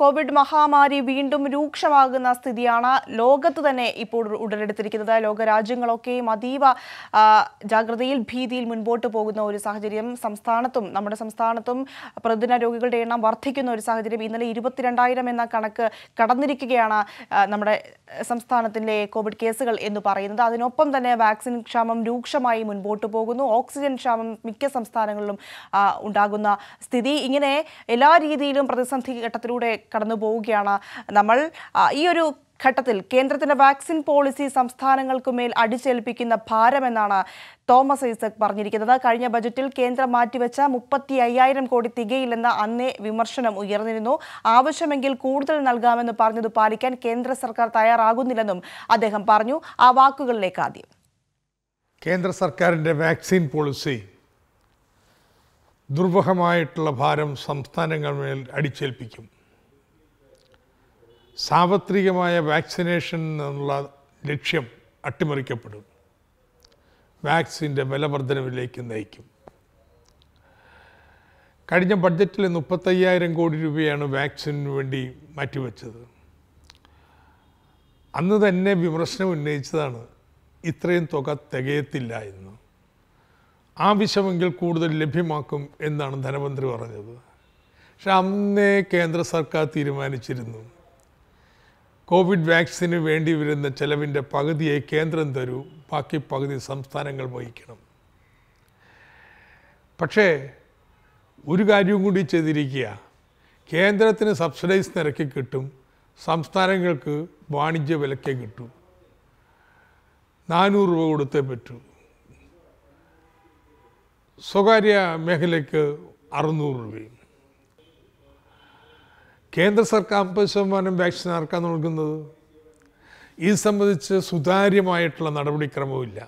Covid മഹാമാരി വീണ്ടും രൂക്ഷമാകുന്ന സ്ഥിതിയാണ് ലോകത്ത് തന്നെ ഇപ്പോൾ ഉടലെടുത്തിരിക്കുന്നത് ലോകരാജ്യങ്ങളൊക്കെയും അതീവ ജാഗ്രതയിൽ ഭീതിയിൽ മുൻപോട്ട് പോകുന്ന ഒരു സാഹചര്യം സംസ്ഥാനത്തും നമ്മുടെ സംസ്ഥാനത്തും പ്രതിദിന രോഗികളുടെ എണ്ണം വർദ്ധിക്കുന്ന ഒരു സാഹചര്യം ഇന്നലെ ഇരുപത്തിരണ്ടായിരം എന്ന കണക്ക് കടന്നിരിക്കുകയാണ് നമ്മുടെ സംസ്ഥാനത്തിൻ്റെ കോവിഡ് കേസുകൾ എന്ന് പറയുന്നത് അതിനൊപ്പം തന്നെ വാക്സിൻ ക്ഷാമം രൂക്ഷമായി മുൻപോട്ട് പോകുന്നു ഓക്സിജൻ ക്ഷാമം മിക്ക സംസ്ഥാനങ്ങളിലും ഉണ്ടാകുന്ന സ്ഥിതി ഇങ്ങനെ എല്ലാ രീതിയിലും പ്രതിസന്ധി ഘട്ടത്തിലൂടെ ഘട്ടത്തിലൂടെ കടന്നു പോവുകയാണ് നമ്മൾ ഈ ഒരു ഘട്ടത്തിൽ കേന്ദ്രത്തിന്റെ വാക്സിൻ പോളിസി സംസ്ഥാനങ്ങൾക്കു മേൽ അടിച്ചേൽപ്പിക്കുന്ന ഭാരമെന്നാണ് തോമസ് ഐസക് പറഞ്ഞിരിക്കുന്നത് കഴിഞ്ഞ ബജറ്റിൽ കേന്ദ്രം മാറ്റിവെച്ച മുപ്പത്തി അയ്യായിരം കോടി തികയില്ലെന്ന അന്നേ വിമർശനം ഉയർന്നിരുന്നു ആവശ്യമെങ്കിൽ കൂടുതൽ നൽകാമെന്ന് പറഞ്ഞത് പാലിക്കാൻ കേന്ദ്ര സർക്കാർ തയ്യാറാകുന്നില്ലെന്നും അദ്ദേഹം പറഞ്ഞു ആ വാക്കുകളിലേക്ക് ആദ്യം കേന്ദ്ര സർക്കാരിൻ്റെ വാക്സിൻ പോളിസി ദുർവഹമായിട്ടുള്ള ഭാരം സംസ്ഥാനങ്ങൾ മേൽ അടിച്ചേൽപ്പിക്കും സാർവത്രികമായ വാക്സിനേഷൻ എന്നുള്ള ലക്ഷ്യം അട്ടിമറിക്കപ്പെടും വാക്സിൻ്റെ ബലവർദ്ധനവിലേക്ക് നയിക്കും കഴിഞ്ഞ ബഡ്ജറ്റിൽ മുപ്പത്തയ്യായിരം കോടി രൂപയാണ് വാക്സിന് വേണ്ടി മാറ്റിവെച്ചത് അന്ന് തന്നെ വിമർശനം ഉന്നയിച്ചതാണ് ഇത്രയും തുക തികയത്തില്ല എന്ന് ആവശ്യമെങ്കിൽ കൂടുതൽ ലഭ്യമാക്കും എന്നാണ് ധനമന്ത്രി പറഞ്ഞത് പക്ഷെ അന്നേ കേന്ദ്ര സർക്കാർ തീരുമാനിച്ചിരുന്നു കോവിഡ് വാക്സിന് വേണ്ടി വരുന്ന ചെലവിൻ്റെ പകുതിയെ കേന്ദ്രം തരൂ ബാക്കി പകുതി സംസ്ഥാനങ്ങൾ വഹിക്കണം പക്ഷേ ഒരു കാര്യവും കൂടി ചെയ്തിരിക്കുക കേന്ദ്രത്തിന് സബ്സിഡൈസ് നിരക്കിൽ കിട്ടും സംസ്ഥാനങ്ങൾക്ക് വാണിജ്യ വിലക്കെ കിട്ടൂ നാനൂറ് രൂപ കൊടുത്തേ പറ്റൂ സ്വകാര്യ മേഖലയ്ക്ക് അറുന്നൂറ് രൂപയും കേന്ദ്ര സർക്കാർ അമ്പത് ശതമാനം വാക്സിൻ ആർക്കാണ് നൽകുന്നത് ഇത് സംബന്ധിച്ച് സുതാര്യമായിട്ടുള്ള നടപടിക്രമവുമില്ല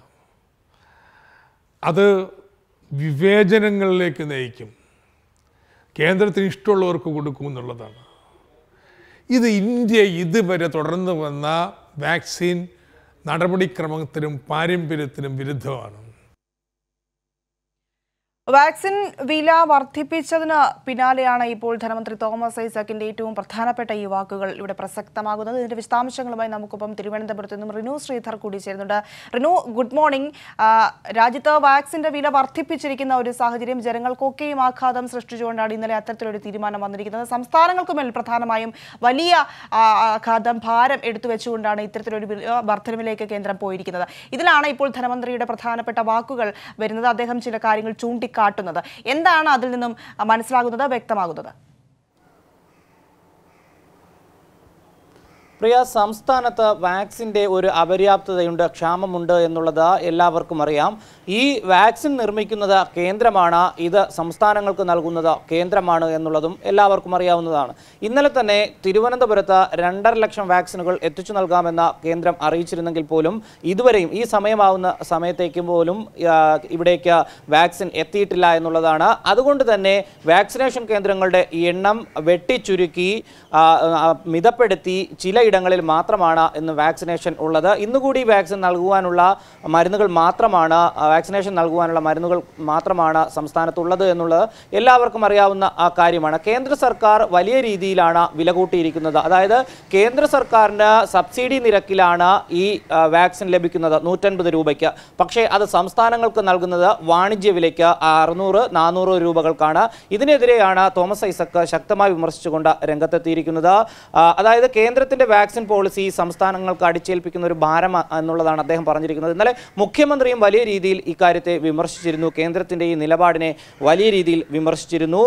അത് വിവേചനങ്ങളിലേക്ക് നയിക്കും കേന്ദ്രത്തിന് ഇഷ്ടമുള്ളവർക്ക് കൊടുക്കും എന്നുള്ളതാണ് ഇത് ഇന്ത്യ ഇതുവരെ തുടർന്ന് വന്ന വാക്സിൻ നടപടിക്രമത്തിനും പാരമ്പര്യത്തിനും വിരുദ്ധമാണ് വാക്സിൻ വില വർദ്ധിപ്പിച്ചതിന് പിന്നാലെയാണ് ഇപ്പോൾ ധനമന്ത്രി തോമസ് ഐസക്കിന്റെ ഏറ്റവും പ്രധാനപ്പെട്ട ഈ വാക്കുകൾ ഇവിടെ പ്രസക്തമാകുന്നത് ഇതിന്റെ വിശദാംശങ്ങളുമായി നമുക്കിപ്പം തിരുവനന്തപുരത്ത് നിന്നും റിനു ശ്രീധർ കൂടി ചേരുന്നുണ്ട് റിനു ഗുഡ് മോർണിംഗ് രാജ്യത്ത് വാക്സിന്റെ വില വർദ്ധിപ്പിച്ചിരിക്കുന്ന ഒരു സാഹചര്യം ജനങ്ങൾക്കൊക്കെയും ആഘാതം സൃഷ്ടിച്ചുകൊണ്ടാണ് ഇന്നലെ അത്തരത്തിലൊരു തീരുമാനം വന്നിരിക്കുന്നത് സംസ്ഥാനങ്ങൾക്കുമേൽ പ്രധാനമായും വലിയ ആഘാതം ഭാരം എടുത്തു വെച്ചുകൊണ്ടാണ് ഇത്തരത്തിലൊരു വർധനവിലേക്ക് കേന്ദ്രം പോയിരിക്കുന്നത് ഇതിലാണ് ഇപ്പോൾ ധനമന്ത്രിയുടെ പ്രധാനപ്പെട്ട വാക്കുകൾ വരുന്നത് അദ്ദേഹം ചില കാര്യങ്ങൾ ചൂണ്ടിക്കാട്ടി കാട്ടുന്നത് എന്താണ് അതിൽ നിന്നും മനസ്സിലാകുന്നത് വ്യക്തമാകുന്നത് പ്രിയ സംസ്ഥാനത്ത് വാക്സിൻ്റെ ഒരു അപര്യാപ്തതയുണ്ട് ക്ഷാമമുണ്ട് എന്നുള്ളത് എല്ലാവർക്കും അറിയാം ഈ വാക്സിൻ നിർമ്മിക്കുന്നത് കേന്ദ്രമാണ് ഇത് സംസ്ഥാനങ്ങൾക്ക് നൽകുന്നത് കേന്ദ്രമാണ് എന്നുള്ളതും എല്ലാവർക്കും അറിയാവുന്നതാണ് ഇന്നലെ തന്നെ തിരുവനന്തപുരത്ത് രണ്ടര ലക്ഷം വാക്സിനുകൾ എത്തിച്ചു നൽകാമെന്ന കേന്ദ്രം അറിയിച്ചിരുന്നെങ്കിൽ പോലും ഇതുവരെയും ഈ സമയമാവുന്ന സമയത്തേക്കും പോലും ഇവിടേക്ക് വാക്സിൻ എത്തിയിട്ടില്ല എന്നുള്ളതാണ് അതുകൊണ്ട് തന്നെ വാക്സിനേഷൻ കേന്ദ്രങ്ങളുടെ എണ്ണം വെട്ടിച്ചുരുക്കി മിതപ്പെടുത്തി ചില ഇടങ്ങളിൽ മാത്രമാണ് ഇന്ന് വാക്സിനേഷൻ ഉള്ളത് ഇന്നുകൂടി വാക്സിൻ നൽകുവാനുള്ള മരുന്നുകൾ മാത്രമാണ് വാക്സിനേഷൻ നൽകുവാനുള്ള മരുന്നുകൾ മാത്രമാണ് സംസ്ഥാനത്തുള്ളത് എന്നുള്ളത് എല്ലാവർക്കും അറിയാവുന്ന ആ കാര്യമാണ് കേന്ദ്ര സർക്കാർ വലിയ രീതിയിലാണ് വില കൂട്ടിയിരിക്കുന്നത് അതായത് കേന്ദ്ര സർക്കാരിൻ്റെ സബ്സിഡി നിരക്കിലാണ് ഈ വാക്സിൻ ലഭിക്കുന്നത് നൂറ്റൻപത് രൂപയ്ക്ക് പക്ഷേ അത് സംസ്ഥാനങ്ങൾക്ക് നൽകുന്നത് വാണിജ്യ വിലയ്ക്ക് അറുന്നൂറ് നാനൂറ് രൂപകൾക്കാണ് ഇതിനെതിരെയാണ് തോമസ് ഐസക്ക് ശക്തമായി വിമർശിച്ചുകൊണ്ട് രംഗത്തെത്തിയിരിക്കുന്നത് അതായത് കേന്ദ്രത്തിൻ്റെ വാക്സിൻ പോളിസി സംസ്ഥാനങ്ങൾക്ക് അടിച്ചേൽപ്പിക്കുന്ന ഒരു ഭാരം എന്നുള്ളതാണ് അദ്ദേഹം പറഞ്ഞിരിക്കുന്നത് ഇന്നലെ മുഖ്യമന്ത്രിയും വലിയ രീതിയിൽ ഇക്കാര്യത്തെ വിമർശിച്ചിരുന്നു കേന്ദ്രത്തിൻ്റെ ഈ നിലപാടിനെ വലിയ രീതിയിൽ വിമർശിച്ചിരുന്നു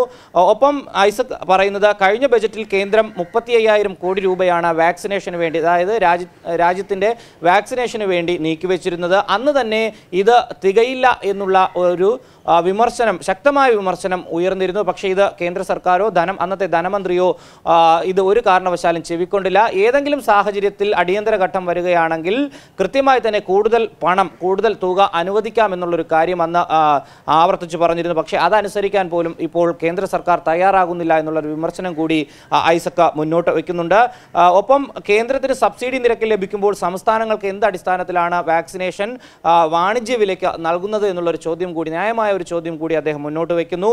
ഒപ്പം ഐസക് പറയുന്നത് കഴിഞ്ഞ ബജറ്റിൽ കേന്ദ്രം മുപ്പത്തി അയ്യായിരം കോടി രൂപയാണ് വാക്സിനേഷന് വേണ്ടി അതായത് രാജ്യ രാജ്യത്തിൻ്റെ വാക്സിനേഷന് വേണ്ടി നീക്കിവെച്ചിരുന്നത് അന്ന് തന്നെ ഇത് തികയില്ല എന്നുള്ള ഒരു വിമർശനം ശക്തമായ വിമർശനം ഉയർന്നിരുന്നു പക്ഷേ ഇത് കേന്ദ്ര സർക്കാരോ ധനം അന്നത്തെ ധനമന്ത്രിയോ ഇത് ഒരു കാരണവശാലും ചെവിക്കൊണ്ടില്ല ഏതെങ്കിലും ഏതെങ്കിലും സാഹചര്യത്തിൽ അടിയന്തര ഘട്ടം വരികയാണെങ്കിൽ കൃത്യമായി തന്നെ കൂടുതൽ പണം കൂടുതൽ തുക അനുവദിക്കാമെന്നുള്ളൊരു കാര്യം അന്ന് ആവർത്തിച്ച് പറഞ്ഞിരുന്നു പക്ഷേ അതനുസരിക്കാൻ പോലും ഇപ്പോൾ കേന്ദ്ര സർക്കാർ തയ്യാറാകുന്നില്ല എന്നുള്ളൊരു വിമർശനം കൂടി ഐസക്ക മുന്നോട്ട് വയ്ക്കുന്നുണ്ട് ഒപ്പം കേന്ദ്രത്തിന് സബ്സിഡി നിരക്ക് ലഭിക്കുമ്പോൾ സംസ്ഥാനങ്ങൾക്ക് എന്ത് അടിസ്ഥാനത്തിലാണ് വാക്സിനേഷൻ വാണിജ്യ വിലയ്ക്ക് നൽകുന്നത് എന്നുള്ളൊരു ചോദ്യം കൂടി ന്യായമായ ഒരു ചോദ്യം കൂടി അദ്ദേഹം മുന്നോട്ട് വയ്ക്കുന്നു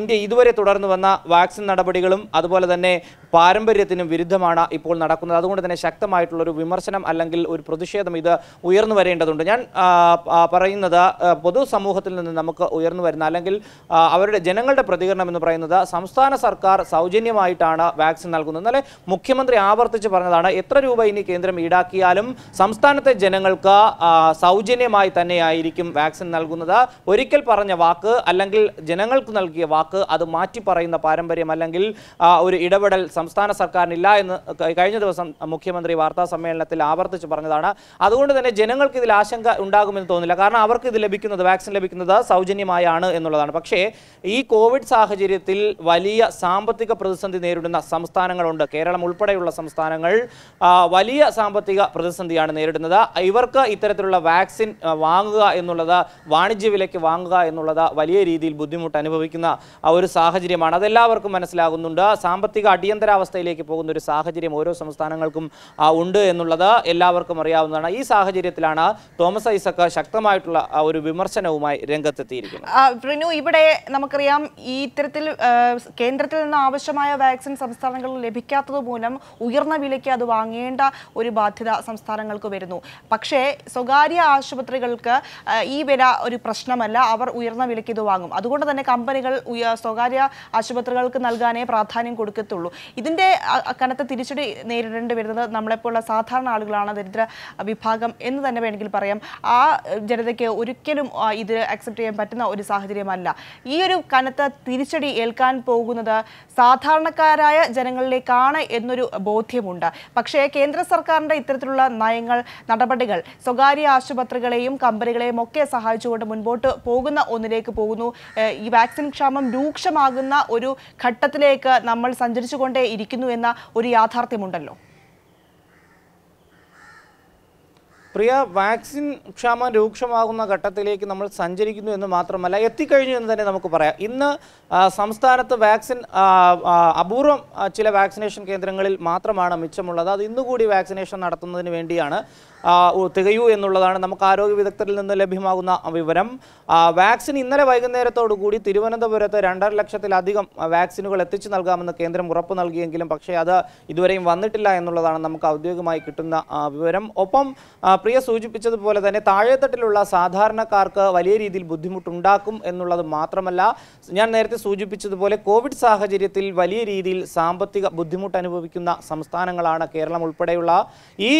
ഇന്ത്യ ഇതുവരെ തുടർന്ന് വന്ന വാക്സിൻ നടപടികളും അതുപോലെ തന്നെ പാരമ്പര്യത്തിനും വിരുദ്ധമാണ് ഇപ്പോൾ നടക്കുന്നത് അതുകൊണ്ട് തന്നെ ശക്തമായിട്ടുള്ള ഒരു വിമർശനം അല്ലെങ്കിൽ ഒരു പ്രതിഷേധം ഇത് ഉയർന്നു വരേണ്ടതുണ്ട് ഞാൻ പറയുന്നത് പൊതുസമൂഹത്തിൽ നിന്ന് നമുക്ക് ഉയർന്നു വരുന്ന അല്ലെങ്കിൽ അവരുടെ ജനങ്ങളുടെ പ്രതികരണം എന്ന് പറയുന്നത് സംസ്ഥാന സർക്കാർ സൗജന്യമായിട്ടാണ് വാക്സിൻ നൽകുന്നത് എന്നാലേ മുഖ്യമന്ത്രി ആവർത്തിച്ച് പറഞ്ഞതാണ് എത്ര രൂപ ഇനി കേന്ദ്രം ഈടാക്കിയാലും സംസ്ഥാനത്തെ ജനങ്ങൾക്ക് സൗജന്യമായി തന്നെയായിരിക്കും വാക്സിൻ നൽകുന്നത് ഒരിക്കൽ പറഞ്ഞ വാക്ക് അല്ലെങ്കിൽ ജനങ്ങൾക്ക് നൽകിയ വാക്ക് അത് മാറ്റി പറയുന്ന പാരമ്പര്യം അല്ലെങ്കിൽ ഒരു ഇടപെടൽ സംസ്ഥാന സർക്കാരിനില്ല എന്ന് കഴിഞ്ഞ ദിവസം മുഖ്യമന്ത്രി വാർത്താ സമ്മേളനത്തിൽ ആവർത്തിച്ച് പറഞ്ഞതാണ് അതുകൊണ്ട് തന്നെ ജനങ്ങൾക്ക് ഇതിൽ ആശങ്ക ഉണ്ടാകുമെന്ന് തോന്നില്ല കാരണം അവർക്ക് ഇത് ലഭിക്കുന്നത് വാക്സിൻ ലഭിക്കുന്നത് സൗജന്യമായാണ് എന്നുള്ളതാണ് പക്ഷേ ഈ കോവിഡ് സാഹചര്യത്തിൽ വലിയ സാമ്പത്തിക പ്രതിസന്ധി നേരിടുന്ന സംസ്ഥാനങ്ങളുണ്ട് കേരളം ഉൾപ്പെടെയുള്ള സംസ്ഥാനങ്ങൾ വലിയ സാമ്പത്തിക പ്രതിസന്ധിയാണ് നേരിടുന്നത് ഇവർക്ക് ഇത്തരത്തിലുള്ള വാക്സിൻ വാങ്ങുക എന്നുള്ളത് വാണിജ്യ വിലയ്ക്ക് വാങ്ങുക എന്നുള്ളത് വലിയ രീതിയിൽ ബുദ്ധിമുട്ട് അനുഭവിക്കുന്ന ഒരു സാഹചര്യമാണ് അതെല്ലാവർക്കും മനസ്സിലാകുന്നുണ്ട് സാമ്പത്തിക അടിയന്തര അസ്ഥിരാവസ്ഥയിലേക്ക് പോകുന്ന ഒരു സാഹചര്യം ഓരോ സംസ്ഥാനങ്ങൾക്കും ഉണ്ട് എന്നുള്ളത് എല്ലാവർക്കും അറിയാവുന്നതാണ് ഈ സാഹചര്യത്തിലാണ് തോമസ് ഐസക്ക് ശക്തമായിട്ടുള്ള ഒരു വിമർശനവുമായി രംഗത്തെത്തിയിരിക്കുന്നത് റിനു ഇവിടെ നമുക്കറിയാം ഈ ഇത്തരത്തിൽ കേന്ദ്രത്തിൽ നിന്ന് ആവശ്യമായ വാക്സിൻ സംസ്ഥാനങ്ങളിൽ ലഭിക്കാത്തത് മൂലം ഉയർന്ന വിലയ്ക്ക് അത് വാങ്ങേണ്ട ഒരു ബാധ്യത സംസ്ഥാനങ്ങൾക്ക് വരുന്നു പക്ഷേ സ്വകാര്യ ആശുപത്രികൾക്ക് ഈ വില ഒരു പ്രശ്നമല്ല അവർ ഉയർന്ന വിലയ്ക്ക് ഇത് വാങ്ങും അതുകൊണ്ട് തന്നെ കമ്പനികൾ സ്വകാര്യ ആശുപത്രികൾക്ക് നൽകാനേ പ്രാധാന്യം കൊടുക്കത്തുള്ളൂ ഇതിൻ്റെ കനത്ത തിരിച്ചടി നേരിടേണ്ടി വരുന്നത് നമ്മളെപ്പോലുള്ള സാധാരണ ആളുകളാണ് ദരിദ്ര വിഭാഗം എന്ന് തന്നെ വേണമെങ്കിൽ പറയാം ആ ജനതയ്ക്ക് ഒരിക്കലും ഇത് അക്സെപ്റ്റ് ചെയ്യാൻ പറ്റുന്ന ഒരു സാഹചര്യമല്ല ഈ ഒരു കനത്ത തിരിച്ചടി ഏൽക്കാൻ പോകുന്നത് സാധാരണക്കാരായ ജനങ്ങളിലേക്കാണ് എന്നൊരു ബോധ്യമുണ്ട് പക്ഷേ കേന്ദ്ര സർക്കാരിൻ്റെ ഇത്തരത്തിലുള്ള നയങ്ങൾ നടപടികൾ സ്വകാര്യ ആശുപത്രികളെയും കമ്പനികളെയും ഒക്കെ സഹായിച്ചുകൊണ്ട് മുൻപോട്ട് പോകുന്ന ഒന്നിലേക്ക് പോകുന്നു ഈ വാക്സിൻ ക്ഷാമം രൂക്ഷമാകുന്ന ഒരു ഘട്ടത്തിലേക്ക് നമ്മൾ സഞ്ചരിച്ചുകൊണ്ടേ ഇരിക്കുന്നു എന്ന ഒരു യാഥാർത്ഥ്യമുണ്ടല്ലോ പ്രിയ വാക്സിൻ ക്ഷാമം രൂക്ഷമാകുന്ന ഘട്ടത്തിലേക്ക് നമ്മൾ സഞ്ചരിക്കുന്നു എന്ന് മാത്രമല്ല എത്തിക്കഴിഞ്ഞു എന്ന് തന്നെ നമുക്ക് പറയാം ഇന്ന് സംസ്ഥാനത്ത് വാക്സിൻ അപൂർവം ചില വാക്സിനേഷൻ കേന്ദ്രങ്ങളിൽ മാത്രമാണ് മിച്ചമുള്ളത് അത് ഇന്നുകൂടി വാക്സിനേഷൻ നടത്തുന്നതിന് വേണ്ടിയാണ് തികയൂ എന്നുള്ളതാണ് നമുക്ക് ആരോഗ്യ വിദഗ്ധരിൽ നിന്ന് ലഭ്യമാകുന്ന വിവരം വാക്സിൻ ഇന്നലെ വൈകുന്നേരത്തോടുകൂടി തിരുവനന്തപുരത്ത് രണ്ടര ലക്ഷത്തിലധികം വാക്സിനുകൾ എത്തിച്ചു നൽകാമെന്ന് കേന്ദ്രം ഉറപ്പ് നൽകിയെങ്കിലും പക്ഷേ അത് ഇതുവരെയും വന്നിട്ടില്ല എന്നുള്ളതാണ് നമുക്ക് ഔദ്യോഗികമായി കിട്ടുന്ന വിവരം ഒപ്പം പ്രിയ സൂചിപ്പിച്ചതുപോലെ തന്നെ താഴെത്തട്ടിലുള്ള സാധാരണക്കാർക്ക് വലിയ രീതിയിൽ ബുദ്ധിമുട്ടുണ്ടാക്കും എന്നുള്ളത് മാത്രമല്ല ഞാൻ നേരത്തെ സൂചിപ്പിച്ചതുപോലെ കോവിഡ് സാഹചര്യത്തിൽ വലിയ രീതിയിൽ സാമ്പത്തിക ബുദ്ധിമുട്ട് അനുഭവിക്കുന്ന സംസ്ഥാനങ്ങളാണ് കേരളം ഉൾപ്പെടെയുള്ള ഈ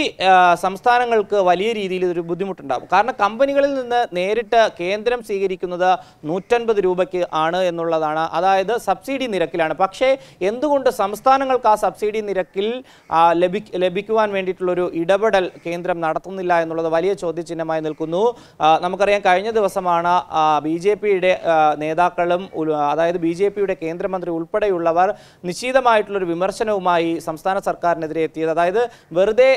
സംസ്ഥാനങ്ങൾക്ക് വലിയ രീതിയിൽ ഒരു ബുദ്ധിമുട്ടുണ്ടാകും കാരണം കമ്പനികളിൽ നിന്ന് നേരിട്ട് കേന്ദ്രം സ്വീകരിക്കുന്നത് നൂറ്റൻപത് രൂപയ്ക്ക് ആണ് എന്നുള്ളതാണ് അതായത് സബ്സിഡി നിരക്കിലാണ് പക്ഷേ എന്തുകൊണ്ട് സംസ്ഥാനങ്ങൾക്ക് ആ സബ്സിഡി നിരക്കിൽ ലഭിക്കുവാൻ വേണ്ടിയിട്ടുള്ളൊരു ഇടപെടൽ കേന്ദ്രം നടത്തുന്നില്ല ഉണ്ടായില്ല എന്നുള്ളത് വലിയ ചോദ്യചിഹ്നമായി നിൽക്കുന്നു നമുക്കറിയാം കഴിഞ്ഞ ദിവസമാണ് ബി ജെ പിയുടെ നേതാക്കളും അതായത് ബി ജെ പിയുടെ കേന്ദ്രമന്ത്രി ഉൾപ്പെടെയുള്ളവർ നിശ്ചിതമായിട്ടുള്ളൊരു വിമർശനവുമായി സംസ്ഥാന സർക്കാരിനെതിരെ എത്തിയത് അതായത് വെറുതെ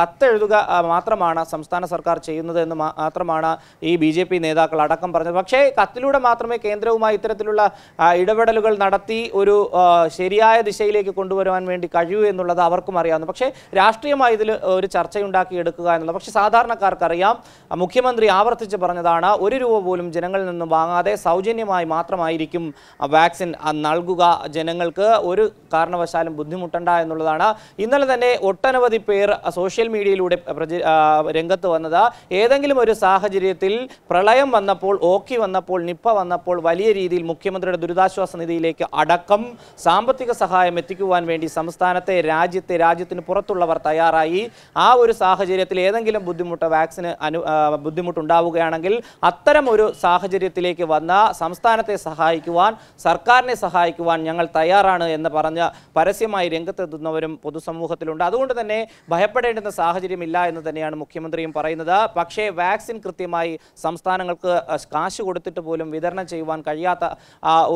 കത്തെഴുതുക മാത്രമാണ് സംസ്ഥാന സർക്കാർ ചെയ്യുന്നത് എന്ന് മാത്രമാണ് ഈ ബി ജെ പി നേതാക്കൾ അടക്കം പറഞ്ഞത് പക്ഷേ കത്തിലൂടെ മാത്രമേ കേന്ദ്രവുമായി ഇത്തരത്തിലുള്ള ഇടപെടലുകൾ നടത്തി ഒരു ശരിയായ ദിശയിലേക്ക് കൊണ്ടുവരുവാൻ വേണ്ടി കഴിയൂ എന്നുള്ളത് അവർക്കും അറിയാവുന്നു പക്ഷേ രാഷ്ട്രീയമായി ഇതിൽ ഒരു ചർച്ചയുണ്ടാക്കി എടുക്കുക എന്നുള്ളത് പക്ഷെ സാധാരണക്കാർക്കറിയാം മുഖ്യമന്ത്രി ആവർത്തിച്ച് പറഞ്ഞതാണ് ഒരു രൂപ പോലും ജനങ്ങളിൽ നിന്ന് വാങ്ങാതെ സൗജന്യമായി മാത്രമായിരിക്കും വാക്സിൻ നൽകുക ജനങ്ങൾക്ക് ഒരു കാരണവശാലും ബുദ്ധിമുട്ടണ്ട എന്നുള്ളതാണ് ഇന്നലെ തന്നെ ഒട്ടനവധി പേർ സോഷ്യൽ മീഡിയയിലൂടെ രംഗത്ത് വന്നത് ഏതെങ്കിലും ഒരു സാഹചര്യത്തിൽ പ്രളയം വന്നപ്പോൾ ഓക്കി വന്നപ്പോൾ നിപ്പ വന്നപ്പോൾ വലിയ രീതിയിൽ മുഖ്യമന്ത്രിയുടെ ദുരിതാശ്വാസ നിധിയിലേക്ക് അടക്കം സാമ്പത്തിക സഹായം എത്തിക്കുവാൻ വേണ്ടി സംസ്ഥാനത്തെ രാജ്യത്തെ രാജ്യത്തിന് പുറത്തുള്ളവർ തയ്യാറായി ആ ഒരു സാഹചര്യത്തിൽ ഏതെങ്കിലും എന്തെങ്കിലും ബുദ്ധിമുട്ട് വാക്സിന് അനു ബുദ്ധിമുട്ടുണ്ടാവുകയാണെങ്കിൽ അത്തരം ഒരു സാഹചര്യത്തിലേക്ക് വന്ന സംസ്ഥാനത്തെ സഹായിക്കുവാൻ സർക്കാരിനെ സഹായിക്കുവാൻ ഞങ്ങൾ തയ്യാറാണ് എന്ന് പറഞ്ഞ പരസ്യമായി രംഗത്തെത്തുന്നവരും പൊതുസമൂഹത്തിലുണ്ട് അതുകൊണ്ട് തന്നെ ഭയപ്പെടേണ്ടുന്ന സാഹചര്യമില്ല എന്ന് തന്നെയാണ് മുഖ്യമന്ത്രിയും പറയുന്നത് പക്ഷേ വാക്സിൻ കൃത്യമായി സംസ്ഥാനങ്ങൾക്ക് കാശ് കൊടുത്തിട്ട് പോലും വിതരണം ചെയ്യുവാൻ കഴിയാത്ത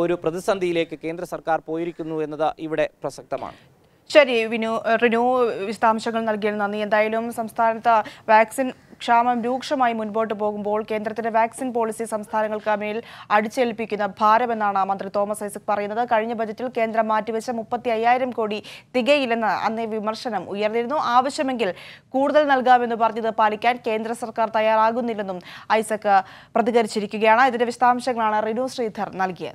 ഒരു പ്രതിസന്ധിയിലേക്ക് കേന്ദ്ര സർക്കാർ പോയിരിക്കുന്നു എന്നത് ഇവിടെ പ്രസക്തമാണ് ശരി വിനു റിനു വിശദാംശങ്ങൾ നൽകിയത് നന്ദി എന്തായാലും സംസ്ഥാനത്ത് വാക്സിൻ ക്ഷാമം രൂക്ഷമായി മുൻപോട്ട് പോകുമ്പോൾ കേന്ദ്രത്തിന്റെ വാക്സിൻ പോളിസി സംസ്ഥാനങ്ങൾക്ക് മേൽ അടിച്ചേൽപ്പിക്കുന്ന ഭാരമെന്നാണ് മന്ത്രി തോമസ് ഐസക് പറയുന്നത് കഴിഞ്ഞ ബജറ്റിൽ കേന്ദ്രം മാറ്റിവെച്ച മുപ്പത്തി അയ്യായിരം കോടി തികയില്ലെന്ന് അന്നേ വിമർശനം ഉയർന്നിരുന്നു ആവശ്യമെങ്കിൽ കൂടുതൽ നൽകാമെന്ന് പറഞ്ഞത് പാലിക്കാൻ കേന്ദ്ര സർക്കാർ തയ്യാറാകുന്നില്ലെന്നും ഐസക് പ്രതികരിച്ചിരിക്കുകയാണ് ഇതിന്റെ വിശദാംശങ്ങളാണ് റിനു ശ്രീധർ നൽകിയത്